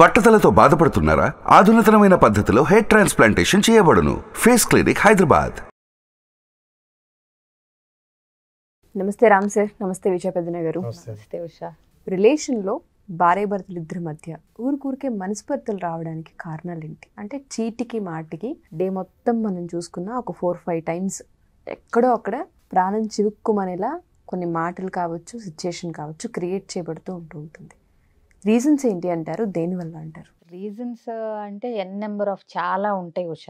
బట్టతలతో బాధపడుతున్నారా ఆధునితనమైన పద్ధతిలో హెయిర్ ట్రాన్స్ప్లాంటేషన్ చేయబడును face clinic Hyderabad namaste Ram sir నమస్తే విజయ పెద్ద గారు నమస్తే ఉషా రిలేషన్లో భార్య భర్తలు ఇద్దరి మధ్య ఊరికూరికే మనస్పర్తలు రావడానికి కారణాలు ఏంటి అంటే చీటికి మాటికి డే మొత్తం మనం చూసుకున్న ఒక ఫోర్ ఫైవ్ టైమ్స్ ఎక్కడో అక్కడ ప్రాణం చిరుక్కుమనేలా కొన్ని మాటలు కావచ్చు సిచ్యుయేషన్ కావచ్చు క్రియేట్ చేయబడుతూ ఉంటూ ఉంటుంది రీజన్స్ ఏంటి అంటారు దేనివల్ల అంటారు రీజన్స్ అంటే ఎన్ నెంబర్ ఆఫ్ చాలా ఉంటాయి ఉష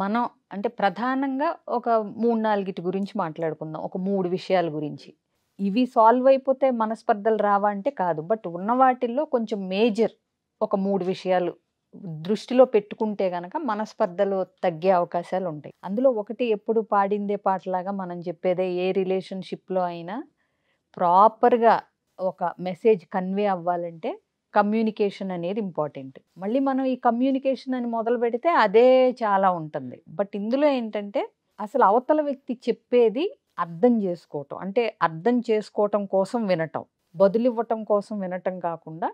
మనం అంటే ప్రధానంగా ఒక మూడు నాలుగిటి గురించి మాట్లాడుకుందాం ఒక మూడు విషయాల గురించి ఇవి సాల్వ్ అయిపోతే మనస్పర్ధలు రావా అంటే కాదు బట్ ఉన్న వాటిల్లో కొంచెం మేజర్ ఒక మూడు విషయాలు దృష్టిలో పెట్టుకుంటే గనక మనస్పర్ధలు తగ్గే అవకాశాలు ఉంటాయి అందులో ఒకటి ఎప్పుడు పాడిందే పాటలాగా మనం చెప్పేదే ఏ రిలేషన్షిప్లో అయినా ప్రాపర్గా ఒక మెసేజ్ కన్వే అవ్వాలంటే కమ్యూనికేషన్ అనేది ఇంపార్టెంట్ మళ్ళీ మనం ఈ కమ్యూనికేషన్ అని మొదలు పెడితే అదే చాలా ఉంటుంది బట్ ఇందులో ఏంటంటే అసలు అవతల వ్యక్తి చెప్పేది అర్థం చేసుకోవటం అంటే అర్థం చేసుకోవటం కోసం వినటం బదులివ్వటం కోసం వినటం కాకుండా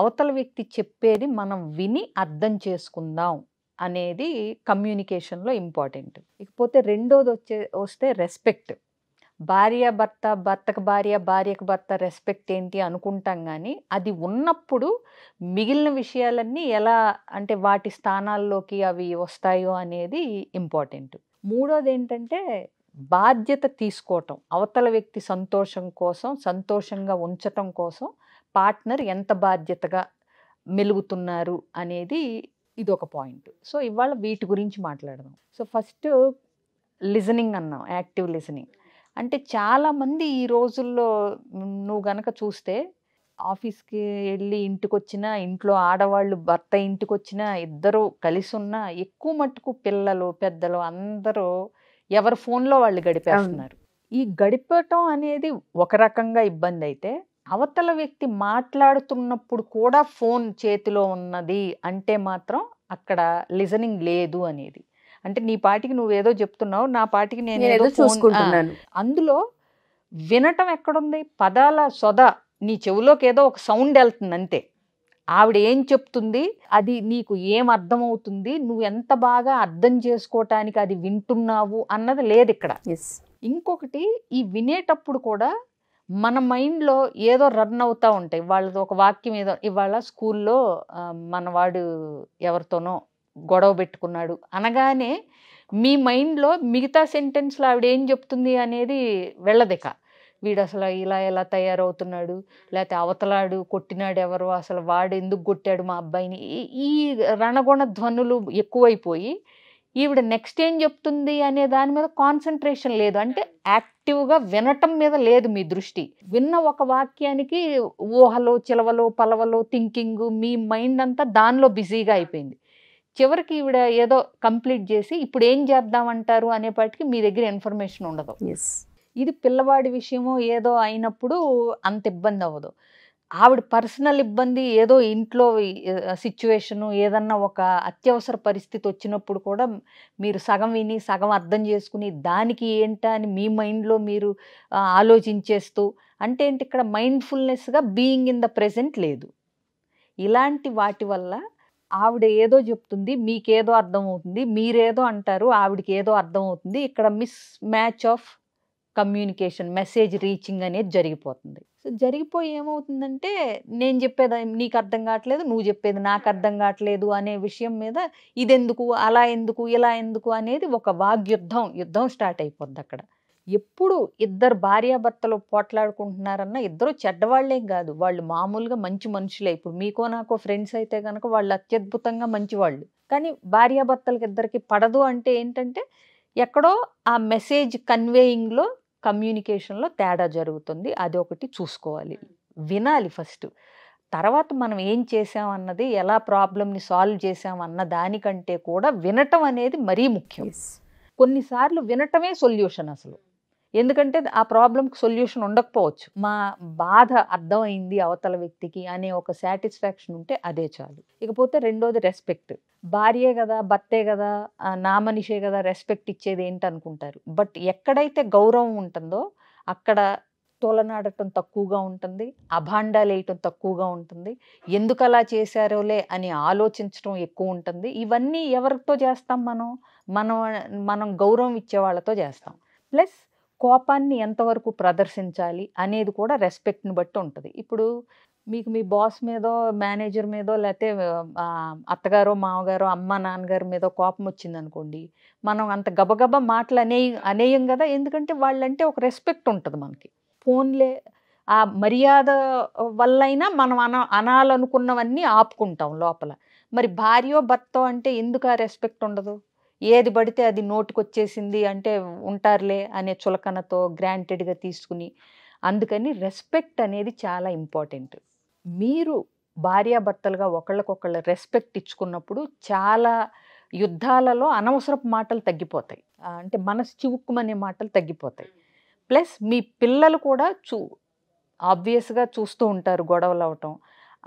అవతల వ్యక్తి చెప్పేది మనం విని అర్థం చేసుకుందాం అనేది కమ్యూనికేషన్లో ఇంపార్టెంట్ ఇకపోతే రెండోది వచ్చే వస్తే రెస్పెక్ట్ భార్య భర్త భర్తకు భార్య భార్యకు భర్త రెస్పెక్ట్ ఏంటి అనుకుంటాం కానీ అది ఉన్నప్పుడు మిగిలిన విషయాలన్నీ ఎలా అంటే వాటి స్థానాల్లోకి అవి వస్తాయో అనేది ఇంపార్టెంట్ మూడోది ఏంటంటే బాధ్యత తీసుకోవటం అవతల వ్యక్తి సంతోషం కోసం సంతోషంగా ఉంచటం కోసం పార్ట్నర్ ఎంత బాధ్యతగా మెలుగుతున్నారు అనేది ఇది ఒక పాయింట్ సో ఇవాళ వీటి గురించి మాట్లాడదాం సో ఫస్ట్ లిజనింగ్ అన్నాం యాక్టివ్ లిజనింగ్ అంటే చాలామంది ఈ రోజుల్లో నువ్వు గనక చూస్తే ఆఫీస్కి వెళ్ళి ఇంటికి వచ్చిన ఇంట్లో ఆడవాళ్ళు భర్త ఇంటికి వచ్చిన ఇద్దరు కలిసి ఉన్న ఎక్కువ మట్టుకు పిల్లలు పెద్దలు అందరూ ఎవరి ఫోన్లో వాళ్ళు గడిపేస్తున్నారు ఈ గడిపటం అనేది ఒక రకంగా ఇబ్బంది అయితే అవతల వ్యక్తి మాట్లాడుతున్నప్పుడు కూడా ఫోన్ చేతిలో ఉన్నది అంటే మాత్రం అక్కడ లిజనింగ్ లేదు అనేది అంటే నీ పాటికి నువ్వు ఏదో చెప్తున్నావు నా పాటికి నేను ఏదో చూసుకుంటున్నాను అందులో వినటం ఎక్కడుంది పదాల సొద నీ చెవులోకి ఏదో ఒక సౌండ్ వెళ్తుంది అంతే ఆవిడ ఏం చెప్తుంది అది నీకు ఏం అర్థమవుతుంది నువ్వు ఎంత బాగా అర్థం చేసుకోవటానికి అది వింటున్నావు అన్నది లేదు ఇక్కడ ఇంకొకటి ఈ వినేటప్పుడు కూడా మన మైండ్లో ఏదో రన్ అవుతూ ఉంటాయి వాళ్ళది ఒక వాక్యం ఏదో ఇవాళ స్కూల్లో మనవాడు ఎవరితోనో గొడవ పెట్టుకున్నాడు అనగానే మీ మైండ్లో మిగతా సెంటెన్స్లో ఆవిడ ఏం చెప్తుంది అనేది వెళ్ళదిక వీడు అసలు ఇలా ఎలా తయారవుతున్నాడు లేకపోతే అవతలాడు కొట్టినాడు ఎవరు అసలు వాడు ఎందుకు కొట్టాడు మా అబ్బాయిని ఈ రణగుణ ధ్వనులు ఎక్కువైపోయి ఈవిడ నెక్స్ట్ ఏం చెప్తుంది అనే దాని మీద కాన్సన్ట్రేషన్ లేదు అంటే యాక్టివ్గా వినటం మీద లేదు మీ దృష్టి విన్న ఒక వాక్యానికి ఊహలో చిలవలో పలవలో థింకింగ్ మీ మైండ్ అంతా దానిలో బిజీగా అయిపోయింది చివరికి ఈవిడ ఏదో కంప్లీట్ చేసి ఇప్పుడు ఏం చేద్దామంటారు అనేపాటికి మీ దగ్గర ఇన్ఫర్మేషన్ ఉండదు ఇది పిల్లవాడి విషయమో ఏదో అయినప్పుడు అంత ఇబ్బంది అవ్వదు ఆవిడ పర్సనల్ ఇబ్బంది ఏదో ఇంట్లో సిచ్యువేషను ఏదన్నా ఒక అత్యవసర పరిస్థితి వచ్చినప్పుడు కూడా మీరు సగం విని సగం అర్థం చేసుకుని దానికి ఏంటా అని మీ మైండ్లో మీరు ఆలోచించేస్తూ అంటే ఏంటి ఇక్కడ మైండ్ఫుల్నెస్గా బీయింగ్ ఇన్ ద ప్రజెంట్ లేదు ఇలాంటి వాటి వల్ల ఆవిడ ఏదో చెప్తుంది మీకేదో అర్థం అవుతుంది మీరేదో అంటారు ఆవిడకి ఏదో అర్థం అవుతుంది ఇక్కడ mismatch of communication message reaching అనేది జరిగిపోతుంది సో జరిగిపోయి ఏమవుతుందంటే నేను చెప్పేది నీకు అర్థం కావట్లేదు నువ్వు చెప్పేది నాకు అర్థం కావట్లేదు అనే విషయం మీద ఇదెందుకు అలా ఎందుకు ఇలా ఎందుకు అనేది ఒక వాగ్యుద్ధం యుద్ధం స్టార్ట్ అయిపోద్ది అక్కడ ఎప్పుడు ఇద్దరు భార్యాభర్తలు పోట్లాడుకుంటున్నారన్న ఇద్దరు చెడ్డవాళ్లేం కాదు వాళ్ళు మామూలుగా మంచి మనుషులే ఇప్పుడు మీకో నాకో ఫ్రెండ్స్ అయితే కనుక వాళ్ళు అత్యద్భుతంగా మంచివాళ్ళు కానీ భార్యాభర్తలకి ఇద్దరికి పడదు అంటే ఏంటంటే ఎక్కడో ఆ మెసేజ్ కన్వేయింగ్లో కమ్యూనికేషన్లో తేడా జరుగుతుంది అది ఒకటి చూసుకోవాలి వినాలి ఫస్ట్ తర్వాత మనం ఏం చేసామన్నది ఎలా ప్రాబ్లమ్ని సాల్వ్ చేసామన్న దానికంటే కూడా వినటం అనేది మరీ ముఖ్యం కొన్నిసార్లు వినటమే సొల్యూషన్ అసలు ఎందుకంటే ఆ ప్రాబ్లంకి సొల్యూషన్ ఉండకపోవచ్చు మా బాధ అర్థమైంది అవతల వ్యక్తికి అనే ఒక సాటిస్ఫాక్షన్ ఉంటే అదే చాలు ఇకపోతే రెండోది రెస్పెక్ట్ భార్యే కదా భర్తే కదా నా మనిషే కదా రెస్పెక్ట్ ఇచ్చేది ఏంటనుకుంటారు బట్ ఎక్కడైతే గౌరవం ఉంటుందో అక్కడ తోలనాడటం తక్కువగా ఉంటుంది అభాండాలు వేయటం తక్కువగా ఉంటుంది ఎందుకు అలా చేశారోలే అని ఆలోచించడం ఎక్కువ ఉంటుంది ఇవన్నీ ఎవరితో చేస్తాం మనం మనం మనం గౌరవం ఇచ్చే వాళ్ళతో చేస్తాం ప్లస్ కోపాన్ని ఎంతవరకు ప్రదర్శించాలి అనేది కూడా రెస్పెక్ట్ని బట్టి ఉంటుంది ఇప్పుడు మీకు మీ బాస్ మీదో మేనేజర్ మీదో లేకపోతే అత్తగారో మామగారో అమ్మ నాన్నగారి మీద కోపం వచ్చిందనుకోండి మనం అంత గబగబ మాటలు అనే అనేయం కదా ఎందుకంటే వాళ్ళంటే ఒక రెస్పెక్ట్ ఉంటుంది మనకి ఫోన్లే ఆ మర్యాద వల్లైనా మనం అన అనాలనుకున్నవన్నీ ఆపుకుంటాం లోపల మరి భార్యో భర్త అంటే ఎందుకు ఆ రెస్పెక్ట్ ఉండదు ఏది పడితే అది నోటుకొచ్చేసింది అంటే ఉంటారులే అనే చులకనతో గ్రాంటెడ్గా తీసుకుని అందుకని రెస్పెక్ట్ అనేది చాలా ఇంపార్టెంట్ మీరు భార్యాభర్తలుగా ఒకళ్ళకొకళ్ళు రెస్పెక్ట్ ఇచ్చుకున్నప్పుడు చాలా యుద్ధాలలో అనవసరపు మాటలు తగ్గిపోతాయి అంటే మనసు చివుక్కుమనే మాటలు తగ్గిపోతాయి ప్లస్ మీ పిల్లలు కూడా చూ ఆబ్వియస్గా చూస్తూ ఉంటారు గొడవలు అవటం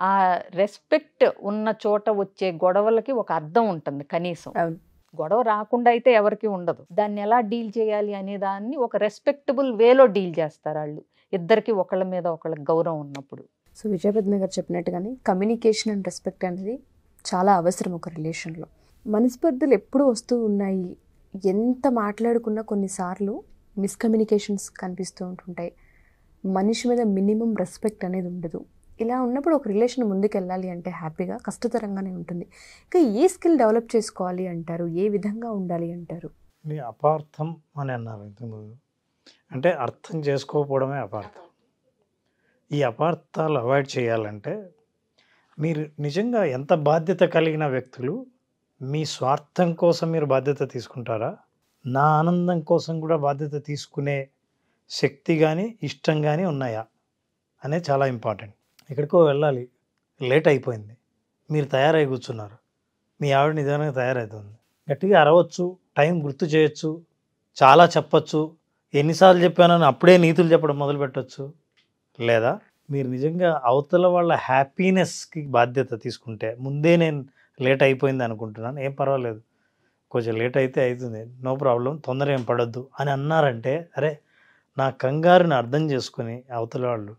ఆ రెస్పెక్ట్ ఉన్న చోట వచ్చే గొడవలకి ఒక అర్థం ఉంటుంది కనీసం గొడవ రాకుండా అయితే ఎవరికి ఉండదు దాన్ని ఎలా డీల్ చేయాలి అనే దాన్ని ఒక రెస్పెక్టబుల్ వేలో డీల్ చేస్తారు వాళ్ళు ఇద్దరికి ఒకళ్ళ మీద ఒకళ్ళకి గౌరవం ఉన్నప్పుడు సో విజయపద్మ గారు చెప్పినట్టుగానే కమ్యూనికేషన్ అండ్ రెస్పెక్ట్ అనేది చాలా అవసరం ఒక రిలేషన్లో మనస్పర్ధలు ఎప్పుడూ వస్తూ ఉన్నాయి ఎంత మాట్లాడుకున్నా కొన్నిసార్లు మిస్కమ్యూనికేషన్స్ కనిపిస్తూ ఉంటుంటాయి మనిషి మీద మినిమం రెస్పెక్ట్ అనేది ఉండదు ఇలా ఉన్నప్పుడు ఒక రిలేషన్ ముందుకెళ్ళాలి అంటే హ్యాపీగా కష్టతరంగానే ఉంటుంది ఇంకా ఏ స్కిల్ డెవలప్ చేసుకోవాలి అంటారు ఏ విధంగా ఉండాలి అంటారు అపార్థం అని అన్నారు ఇంతకుముందు అంటే అర్థం చేసుకోకపోవడమే అపార్థం ఈ అపార్థాలు అవాయిడ్ చేయాలంటే మీరు నిజంగా ఎంత బాధ్యత కలిగిన వ్యక్తులు మీ స్వార్థం కోసం మీరు బాధ్యత తీసుకుంటారా నా ఆనందం కోసం కూడా బాధ్యత తీసుకునే శక్తి కానీ ఇష్టం కానీ ఉన్నాయా అనేది చాలా ఇంపార్టెంట్ ఎక్కడికో వెళ్ళాలి లేట్ అయిపోయింది మీరు తయారై కూర్చున్నారు మీ ఆవిడ నిజంగా తయారవుతుంది గట్టిగా అరవచ్చు టైం గుర్తు చేయొచ్చు చాలా చెప్పచ్చు ఎన్నిసార్లు చెప్పానని అప్పుడే నీతులు చెప్పడం మొదలు పెట్టచ్చు లేదా మీరు నిజంగా అవతల వాళ్ళ హ్యాపీనెస్కి బాధ్యత తీసుకుంటే ముందే నేను లేట్ అయిపోయింది అనుకుంటున్నాను ఏం పర్వాలేదు కొంచెం లేట్ అయితే అవుతుంది నో ప్రాబ్లం తొందర ఏం పడద్దు అని అన్నారంటే అరే నా కంగారుని అర్థం చేసుకుని అవతల వాళ్ళు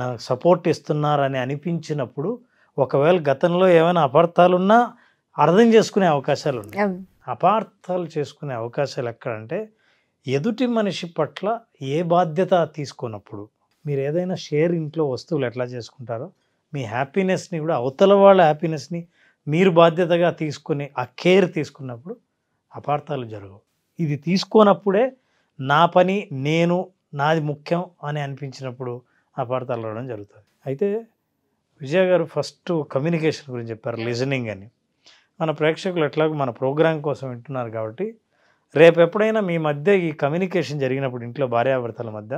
నాకు సపోర్ట్ ఇస్తున్నారని అనిపించినప్పుడు ఒకవేళ గతంలో ఏమైనా అపార్థాలున్నా అర్థం చేసుకునే అవకాశాలు ఉన్నాయి అపార్థాలు చేసుకునే అవకాశాలు ఎక్కడంటే ఎదుటి మనిషి పట్ల ఏ బాధ్యత తీసుకున్నప్పుడు మీరు ఏదైనా షేర్ ఇంట్లో వస్తువులు ఎట్లా చేసుకుంటారో మీ హ్యాపీనెస్ని కూడా అవతల వాళ్ళ హ్యాపీనెస్ని మీరు బాధ్యతగా తీసుకుని ఆ కేర్ తీసుకున్నప్పుడు అపార్థాలు జరగవు ఇది తీసుకోనప్పుడే నా పని నేను నాది ముఖ్యం అని అనిపించినప్పుడు ఆ పాడతాలు రావడం జరుగుతుంది అయితే విజయ గారు ఫస్ట్ కమ్యూనికేషన్ గురించి చెప్పారు లిజనింగ్ అని మన ప్రేక్షకులు ఎట్లాగో మన ప్రోగ్రాం కోసం వింటున్నారు కాబట్టి రేపు ఎప్పుడైనా మీ మధ్య ఈ కమ్యూనికేషన్ జరిగినప్పుడు ఇంట్లో భార్యాభర్తల మధ్య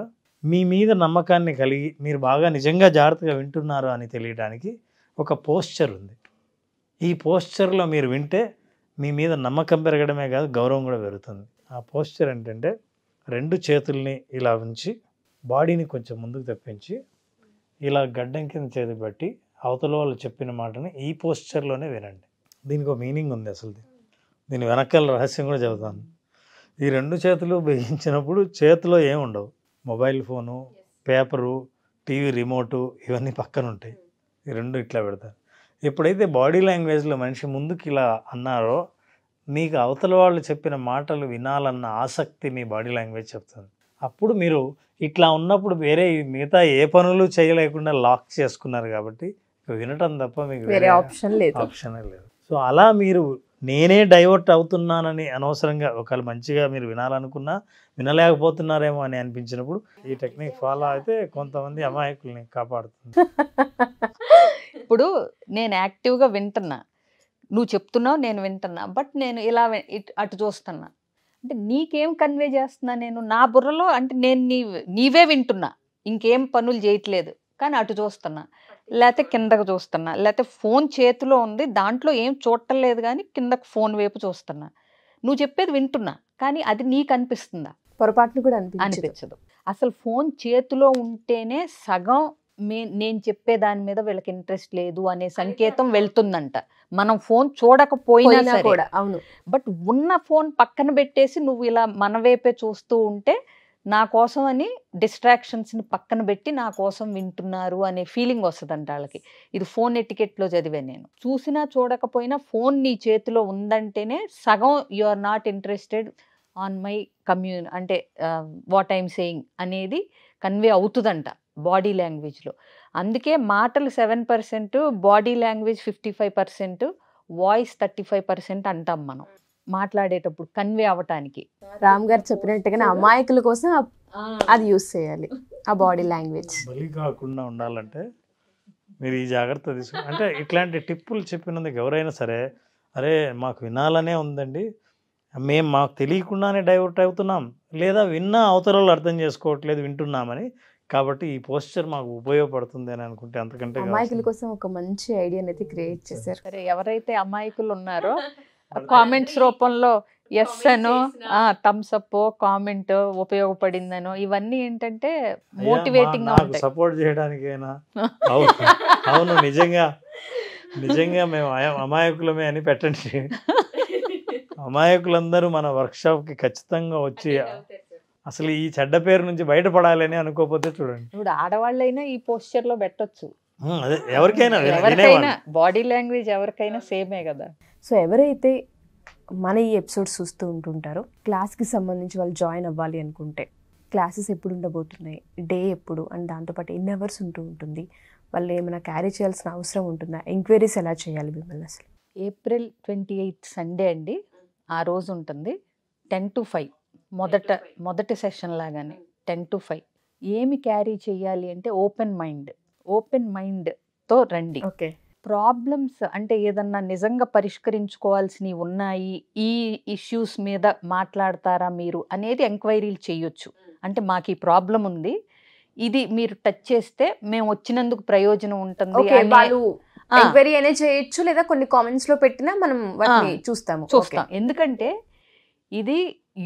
మీ మీద నమ్మకాన్ని కలిగి మీరు బాగా నిజంగా జాగ్రత్తగా వింటున్నారు అని తెలియడానికి ఒక పోస్చర్ ఉంది ఈ పోస్చర్లో మీరు వింటే మీ మీద నమ్మకం పెరగడమే కాదు గౌరవం కూడా పెరుగుతుంది ఆ పోస్చర్ ఏంటంటే రెండు చేతుల్ని ఇలా ఉంచి బాడీని కొంచెం ముందుకు తెప్పించి ఇలా గడ్డం కింద చేతి పెట్టి అవతల వాళ్ళు చెప్పిన మాటని ఈ పోస్చర్లోనే వినండి దీనికి ఒక మీనింగ్ ఉంది అసలు దీని వెనకాల రహస్యం కూడా చెబుతాను ఈ రెండు చేతులు బిగించినప్పుడు చేతిలో ఏమి ఉండవు mobile phone paper TV remote ఇవన్నీ పక్కన ఉంటాయి ఈ రెండు ఇట్లా పెడతారు ఎప్పుడైతే బాడీ లాంగ్వేజ్లో మనిషి ముందుకు ఇలా అన్నారో నీకు అవతల వాళ్ళు చెప్పిన మాటలు వినాలన్న ఆసక్తి మీ బాడీ లాంగ్వేజ్ చెప్తుంది అప్పుడు మీరు ఇట్లా ఉన్నప్పుడు వేరే మిగతా ఏ పనులు చేయలేకుండా లాక్ చేసుకున్నారు కాబట్టి వినటం తప్ప మీకు వేరే ఆప్షన్ లేదు ఆప్షన్ లేదు సో అలా మీరు నేనే డైవర్ట్ అవుతున్నానని అనవసరంగా ఒకవేళ మంచిగా మీరు వినాలనుకున్నా వినలేకపోతున్నారేమో అని అనిపించినప్పుడు ఈ టెక్నిక్ ఫాలో అయితే కొంతమంది అమాయకుల్ని కాపాడుతుంది ఇప్పుడు నేను యాక్టివ్గా వింటున్నా నువ్వు చెప్తున్నావు నేను వింటున్నా బట్ నేను ఇలా అటు చూస్తున్నా అంటే నీకేం కన్వే చేస్తున్నా నేను నా బుర్రలో అంటే నేను నీ నీవే వింటున్నా ఇంకేం పనులు చేయట్లేదు కానీ అటు చూస్తున్నా లేకపోతే కిందకు చూస్తున్నా లేకపోతే ఫోన్ చేతిలో ఉంది దాంట్లో ఏం చూడటం లేదు కానీ కిందకు ఫోన్ వైపు చూస్తున్నా నువ్వు చెప్పేది వింటున్నా కానీ అది నీకు అనిపిస్తుందా పొరపాటును కూడా అనిపించదు అసలు ఫోన్ చేతిలో ఉంటేనే సగం మే నేను చెప్పే దాని మీద వీళ్ళకి ఇంట్రెస్ట్ లేదు అనే సంకేతం వెళ్తుందంట మనం ఫోన్ చూడకపోయినా కూడా అవును బట్ ఉన్న ఫోన్ పక్కన పెట్టేసి నువ్వు ఇలా మన వైపే చూస్తూ ఉంటే నా కోసం అని డిస్ట్రాక్షన్స్ని పక్కన పెట్టి నా కోసం వింటున్నారు అనే ఫీలింగ్ వస్తుంది అంట వాళ్ళకి ఇది ఫోన్ ఎటికెట్లో చదివాను నేను చూసినా చూడకపోయినా ఫోన్ నీ చేతిలో ఉందంటేనే సగం you are not interested on my కమ్యూన్ అంటే వాట్ ఐఎమ్ సేయింగ్ అనేది కన్వే అవుతుందంట బాడీ లాంగ్వేజ్లో అందుకే మాటలు seven percent body language fifty five percent voice thirty five percent అంటాం మనం మాట్లాడేటప్పుడు కన్వే అవ్వటానికి రామ్ గారు చెప్పినట్టుగానే అమాయకుల కోసం అది యూస్ చేయాలి ఆ బాడీ లాంగ్వేజ్ కాకుండా ఉండాలంటే మీరు ఈ జాగ్రత్త తీసుకు అంటే ఇట్లాంటి టిప్పులు చెప్పినందుకు ఎవరైనా సరే అరే మాకు వినాలనే ఉందండి మేము మాకు తెలియకుండానే డైవర్ట్ అవుతున్నాం లేదా విన్నా అవతల అర్థం చేసుకోవట్లేదు వింటున్నామని కాబట్టి ఈ పోస్చర్ మాకు ఉపయోగపడుతుంది అని అనుకుంటే అంతకంటే అమాయకుల కోసం ఒక మంచి ఐడియా అనేది క్రియేట్ చేశారు సరే ఎవరైతే అమాయకులు ఉన్నారో కామెంట్స్ రూపంలో ఎస్ అను థమ్స్ అప్ కామెంట్ ఉపయోగపడిందనో ఇవన్నీ ఏంటంటే మోటివేటింగ్ సపోర్ట్ చేయడానికైనా అవును నిజంగా నిజంగా మేము అమాయకులమే అని పెట్టండి అమాయకులందరూ మన వర్క్షాప్కి ఖచ్చితంగా వచ్చి అసలు ఈ చెడ్డ పేరు నుంచి బయటపడాలని అనుకోకపోతే చూడండి ఇప్పుడు ఆడవాళ్ళైనా ఈ పోస్చర్ లో పెట్టచ్చు ఎవరికైనా ఎవరికైనా బాడీ లాంగ్వేజ్ ఎవరికైనా సేమే కదా సో ఎవరైతే మన ఈ ఎపిసోడ్స్ చూస్తూ ఉంటుంటారో క్లాస్కి సంబంధించి వాళ్ళు జాయిన్ అవ్వాలి అనుకుంటే క్లాసెస్ ఎప్పుడు ఉండబోతున్నాయి డే ఎప్పుడు అండ్ దాంతోపాటు ఎన్ని అవర్స్ ఉంటూ ఉంటుంది వాళ్ళు ఏమైనా క్యారీ చేయాల్సిన అవసరం ఉంటుందా ఎంక్వైరీస్ ఎలా చేయాలి మిమ్మల్ని అసలు ఏప్రిల్ ట్వంటీ ఎయిత్ సండే అండి ఆ రోజు ఉంటుంది టెన్ టు ఫైవ్ మొదట మొదటి సెషన్ లాగానే టెన్ టు ఫైవ్ ఏమి క్యారీ చేయాలి అంటే ఓపెన్ మైండ్ ఓపెన్ మైండ్తో రండి ఓకే ప్రాబ్లమ్స్ అంటే ఏదన్నా నిజంగా పరిష్కరించుకోవాల్సినవి ఉన్నాయి ఈ ఇష్యూస్ మీద మాట్లాడతారా మీరు అనేది ఎంక్వైరీలు చేయొచ్చు అంటే మాకు ఈ ప్రాబ్లం ఉంది ఇది మీరు టచ్ చేస్తే మేము వచ్చినందుకు ప్రయోజనం ఉంటుంది ఎంక్వైరీ అనే చేయొచ్చు లేదా కొన్ని కామెంట్స్ లో పెట్టినా మనం చూస్తాము చూస్తాం ఎందుకంటే ఇది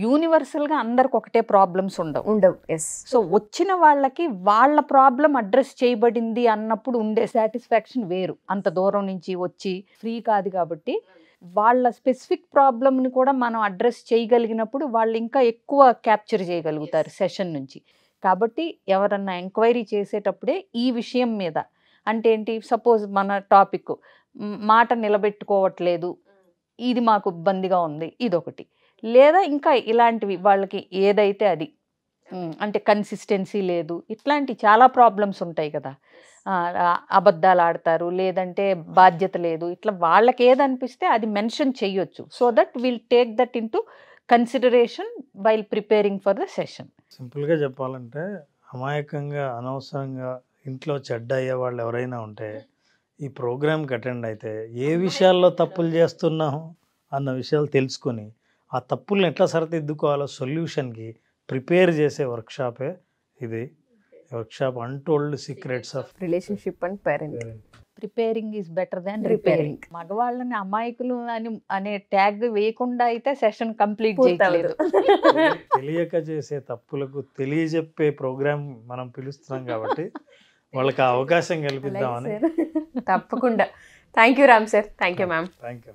యూనివర్సల్గా అందరికి ఒకటే ప్రాబ్లమ్స్ ఉండవు ఉండవు ఎస్ సో వచ్చిన వాళ్ళకి వాళ్ళ ప్రాబ్లం అడ్రస్ చేయబడింది అన్నప్పుడు ఉండే సాటిస్ఫాక్షన్ వేరు అంత దూరం నుంచి వచ్చి ఫ్రీ కాదు కాబట్టి వాళ్ళ స్పెసిఫిక్ ప్రాబ్లమ్ని కూడా మనం అడ్రస్ చేయగలిగినప్పుడు వాళ్ళు ఇంకా ఎక్కువ క్యాప్చర్ చేయగలుగుతారు సెషన్ నుంచి కాబట్టి ఎవరన్నా ఎంక్వైరీ చేసేటప్పుడే ఈ విషయం మీద అంటే ఏంటి సపోజ్ మన టాపిక్ మాట నిలబెట్టుకోవట్లేదు ఇది మాకు ఇబ్బందిగా ఉంది ఇదొకటి లేదా ఇంకా ఇలాంటివి వాళ్ళకి ఏదైతే అది అంటే కన్సిస్టెన్సీ లేదు ఇట్లాంటి చాలా ప్రాబ్లమ్స్ ఉంటాయి కదా అబద్ధాలు ఆడతారు లేదంటే బాధ్యత లేదు ఇట్లా వాళ్ళకి ఏదనిపిస్తే అది మెన్షన్ చేయొచ్చు so that will take that into consideration while preparing for the session సింపుల్గా చెప్పాలంటే అమాయకంగా అనవసరంగా ఇంట్లో చెడ్డ అయ్యే వాళ్ళు ఎవరైనా ఉంటే ఈ ప్రోగ్రామ్కి అటెండ్ అయితే ఏ విషయాల్లో తప్పులు చేస్తున్నాము అన్న విషయాలు తెలుసుకొని ఆ తప్పులను ఎట్లా సరిదిద్దుకోవాలో సొల్యూషన్కి ప్రిపేర్ చేసే వర్క్షాపే ఇది workshop untold secrets of relationship and parent preparing is better than repairing మగవాళ్ళని అమాయకులు అని అనే ట్యాగ్ వేయకుండా అయితే సెషన్ కంప్లీట్ చేయలేదు తెలియక చేసే తప్పులకు తెలియజెప్పే ప్రోగ్రామ్ మనం పిలుస్తున్నాం కాబట్టి వాళ్ళకి అవకాశం కల్పిద్దామని తప్పకుండా thank you Ram sir thank you ma'am thank you